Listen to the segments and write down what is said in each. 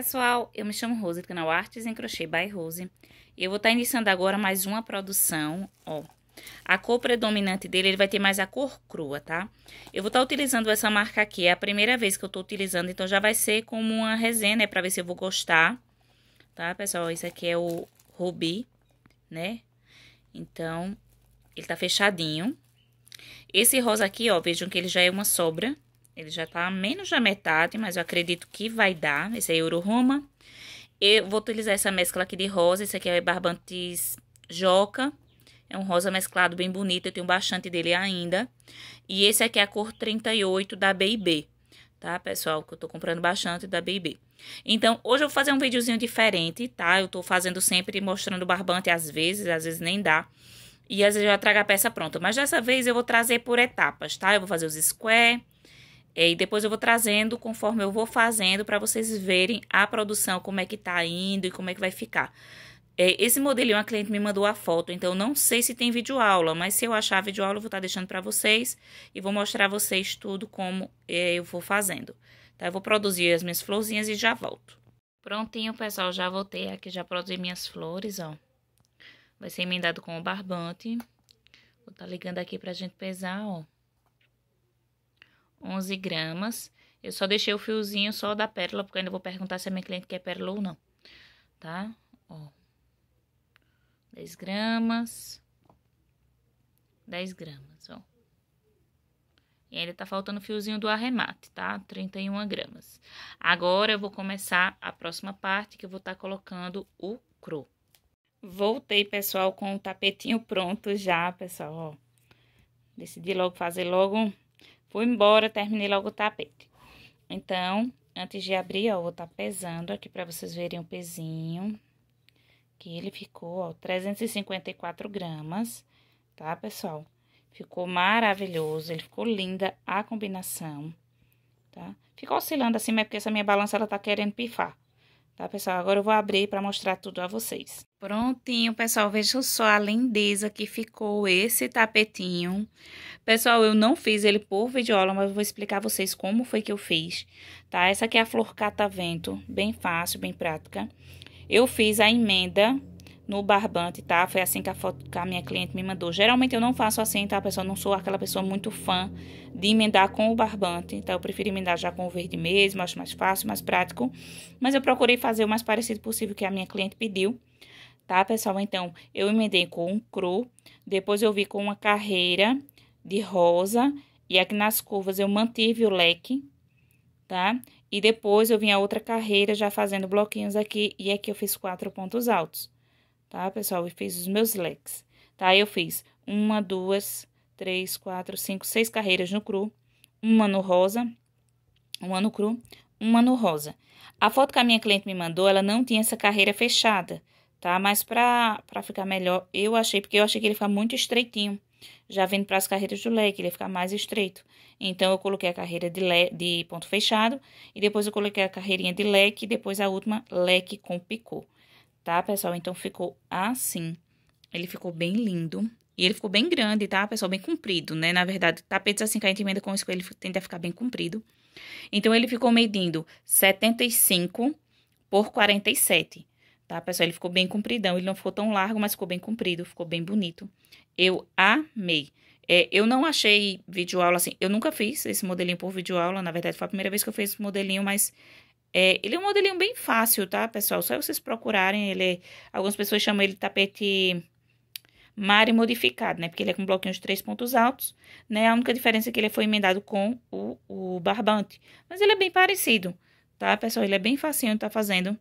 pessoal, eu me chamo Rose do canal Artes em Crochê by Rose. E eu vou estar tá iniciando agora mais uma produção, ó. A cor predominante dele, ele vai ter mais a cor crua, tá? Eu vou estar tá utilizando essa marca aqui, é a primeira vez que eu estou utilizando, então já vai ser como uma resenha, né? Pra ver se eu vou gostar, tá, pessoal? Esse aqui é o Ruby, né? Então, ele tá fechadinho. Esse rosa aqui, ó, vejam que ele já é uma sobra, ele já está menos da metade, mas eu acredito que vai dar. Esse é Euro-Roma. Eu vou utilizar essa mescla aqui de rosa. Esse aqui é Barbantes Joca. É um rosa mesclado bem bonito. Eu tenho bastante dele ainda. E esse aqui é a cor 38 da B&B. Tá, pessoal? Que eu tô comprando bastante da B&B. Então, hoje eu vou fazer um videozinho diferente, tá? Eu tô fazendo sempre mostrando barbante às vezes. Às vezes nem dá. E às vezes eu trago a peça pronta. Mas dessa vez eu vou trazer por etapas, tá? Eu vou fazer os square e depois eu vou trazendo conforme eu vou fazendo para vocês verem a produção, como é que tá indo e como é que vai ficar. É, esse modelinho a cliente me mandou a foto, então não sei se tem vídeo aula, mas se eu achar vídeo aula eu vou estar tá deixando para vocês e vou mostrar a vocês tudo como é, eu vou fazendo. Tá? Eu vou produzir as minhas florzinhas e já volto. Prontinho, pessoal, já voltei aqui, já produzi minhas flores, ó. Vai ser emendado com o barbante. Vou estar tá ligando aqui pra gente pesar, ó. 11 gramas. Eu só deixei o fiozinho só da pérola, porque ainda vou perguntar se a minha cliente quer pérola ou não, tá? Ó, 10 gramas, 10 gramas, ó. E ainda tá faltando o fiozinho do arremate, tá? 31 gramas. Agora eu vou começar a próxima parte, que eu vou estar tá colocando o cru. Voltei, pessoal, com o tapetinho pronto já, pessoal, ó. Decidi logo fazer logo Fui embora, terminei logo o tapete. Então, antes de abrir, ó, eu vou estar tá pesando aqui para vocês verem o pezinho. Que ele ficou, ó, 354 gramas, tá, pessoal? Ficou maravilhoso, ele ficou linda a combinação, tá? Ficou oscilando assim, mas é porque essa minha balança, ela tá querendo pifar, tá, pessoal? Agora eu vou abrir para mostrar tudo a vocês. Prontinho, pessoal, veja só a lindeza que ficou esse tapetinho. Pessoal, eu não fiz ele por videoaula, mas eu vou explicar a vocês como foi que eu fiz, tá? Essa aqui é a flor catavento, bem fácil, bem prática. Eu fiz a emenda no barbante, tá? Foi assim que a, foto, que a minha cliente me mandou. Geralmente eu não faço assim, tá, pessoal? Não sou aquela pessoa muito fã de emendar com o barbante, então Eu prefiro emendar já com o verde mesmo, acho mais fácil, mais prático. Mas eu procurei fazer o mais parecido possível que a minha cliente pediu tá, pessoal? Então, eu emendei com um cru, depois eu vi com uma carreira de rosa, e aqui nas curvas eu mantive o leque, tá? E depois eu vim a outra carreira já fazendo bloquinhos aqui, e aqui eu fiz quatro pontos altos, tá, pessoal? E fiz os meus leques, tá? Eu fiz uma, duas, três, quatro, cinco, seis carreiras no cru, uma no rosa, uma no cru, uma no rosa. A foto que a minha cliente me mandou, ela não tinha essa carreira fechada, tá? tá? Mas pra, pra ficar melhor, eu achei, porque eu achei que ele fica muito estreitinho. Já vindo para as carreiras do leque, ele fica mais estreito. Então, eu coloquei a carreira de, le, de ponto fechado, e depois eu coloquei a carreirinha de leque, e depois a última leque com picô, tá, pessoal? Então, ficou assim. Ele ficou bem lindo. E ele ficou bem grande, tá, pessoal? Bem comprido, né? Na verdade, tapetes assim que a gente emenda com isso, ele tenta ficar bem comprido. Então, ele ficou medindo 75 por 47. Tá, pessoal? Ele ficou bem compridão. Ele não ficou tão largo, mas ficou bem comprido. Ficou bem bonito. Eu amei. É, eu não achei vídeo aula assim. Eu nunca fiz esse modelinho por vídeo aula. Na verdade, foi a primeira vez que eu fiz esse modelinho, mas é, ele é um modelinho bem fácil, tá, pessoal? Só vocês procurarem. Ele é, algumas pessoas chamam ele tapete mare modificado, né? Porque ele é com bloquinho de três pontos altos, né? A única diferença é que ele foi emendado com o, o barbante. Mas ele é bem parecido, tá, pessoal? Ele é bem facinho de tá fazendo.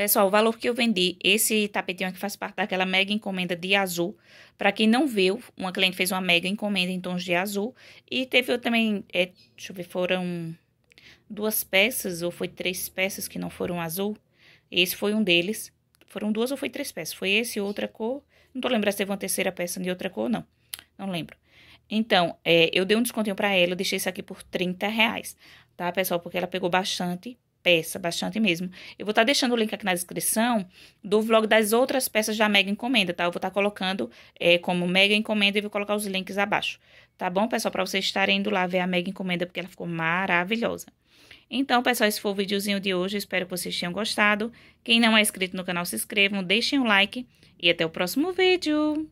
Pessoal, o valor que eu vendi, esse tapetinho aqui faz parte daquela mega encomenda de azul. Para quem não viu, uma cliente fez uma mega encomenda em tons de azul. E teve eu também, é, deixa eu ver, foram duas peças ou foi três peças que não foram azul. Esse foi um deles. Foram duas ou foi três peças. Foi esse outra cor. Não tô lembrando se teve uma terceira peça de outra cor, não. Não lembro. Então, é, eu dei um descontinho para ela, eu deixei isso aqui por 30 reais, tá, pessoal? Porque ela pegou bastante peça, bastante mesmo. Eu vou estar tá deixando o link aqui na descrição do vlog das outras peças da Mega Encomenda, tá? Eu vou estar tá colocando é, como Mega Encomenda e vou colocar os links abaixo, tá bom, pessoal? Para vocês estarem indo lá ver a Mega Encomenda, porque ela ficou maravilhosa. Então, pessoal, esse foi o videozinho de hoje, espero que vocês tenham gostado. Quem não é inscrito no canal, se inscrevam, deixem o um like e até o próximo vídeo!